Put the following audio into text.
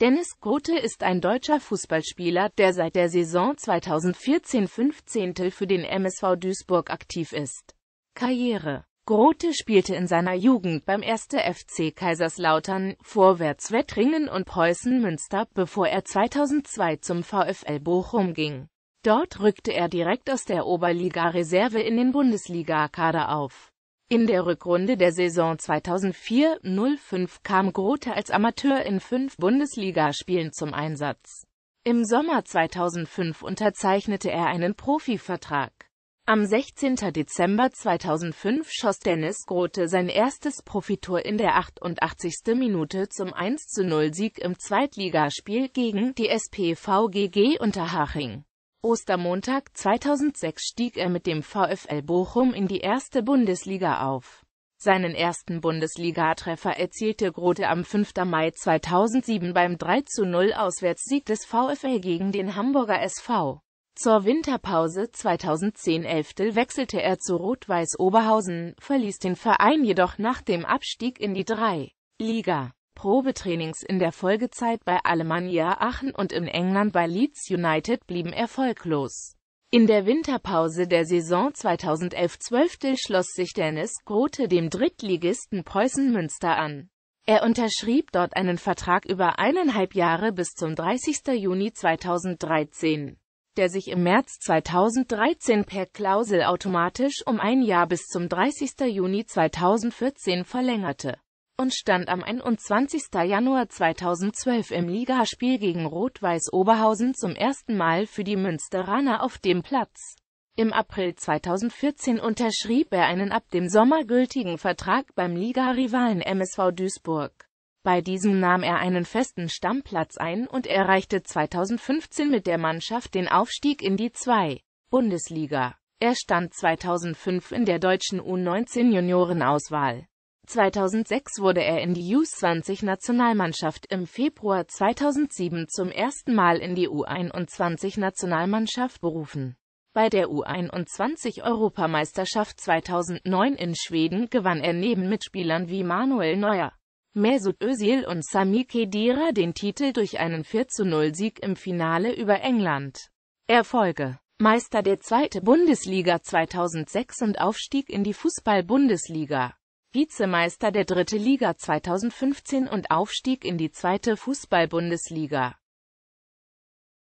Dennis Grote ist ein deutscher Fußballspieler, der seit der Saison 2014-15 für den MSV Duisburg aktiv ist. Karriere Grote spielte in seiner Jugend beim 1. FC Kaiserslautern, Vorwärts Wettringen und Preußen Münster, bevor er 2002 zum VfL Bochum ging. Dort rückte er direkt aus der Oberliga-Reserve in den Bundesligakader auf. In der Rückrunde der Saison 2004-05 kam Grote als Amateur in fünf Bundesligaspielen zum Einsatz. Im Sommer 2005 unterzeichnete er einen Profivertrag. Am 16. Dezember 2005 schoss Dennis Grote sein erstes Profitor in der 88. Minute zum 1-0-Sieg im Zweitligaspiel gegen die SPVGG Unterhaching. Ostermontag 2006 stieg er mit dem VfL Bochum in die erste Bundesliga auf. Seinen ersten Bundesligatreffer erzielte Grote am 5. Mai 2007 beim 3-0 Auswärtssieg des VfL gegen den Hamburger SV. Zur Winterpause 2010-11 wechselte er zu Rot-Weiß Oberhausen, verließ den Verein jedoch nach dem Abstieg in die 3. Liga. Probetrainings in der Folgezeit bei Alemannia Aachen und in England bei Leeds United blieben erfolglos. In der Winterpause der Saison 2011-12 schloss sich Dennis Grote dem Drittligisten Preußen Münster an. Er unterschrieb dort einen Vertrag über eineinhalb Jahre bis zum 30. Juni 2013, der sich im März 2013 per Klausel automatisch um ein Jahr bis zum 30. Juni 2014 verlängerte und stand am 21. Januar 2012 im Ligaspiel gegen Rot-Weiß Oberhausen zum ersten Mal für die Münsteraner auf dem Platz. Im April 2014 unterschrieb er einen ab dem Sommer gültigen Vertrag beim Ligarivalen MSV Duisburg. Bei diesem nahm er einen festen Stammplatz ein und erreichte 2015 mit der Mannschaft den Aufstieg in die 2. Bundesliga. Er stand 2005 in der deutschen U19-Juniorenauswahl. 2006 wurde er in die U20-Nationalmannschaft, im Februar 2007 zum ersten Mal in die U21-Nationalmannschaft berufen. Bei der U21-Europameisterschaft 2009 in Schweden gewann er neben Mitspielern wie Manuel Neuer, Mesut Özil und Sami Khedira den Titel durch einen 4-0-Sieg im Finale über England. Erfolge Meister der zweiten Bundesliga 2006 und Aufstieg in die Fußball-Bundesliga. Vizemeister der dritte Liga 2015 und aufstieg in die zweite Fußball-Bundesliga.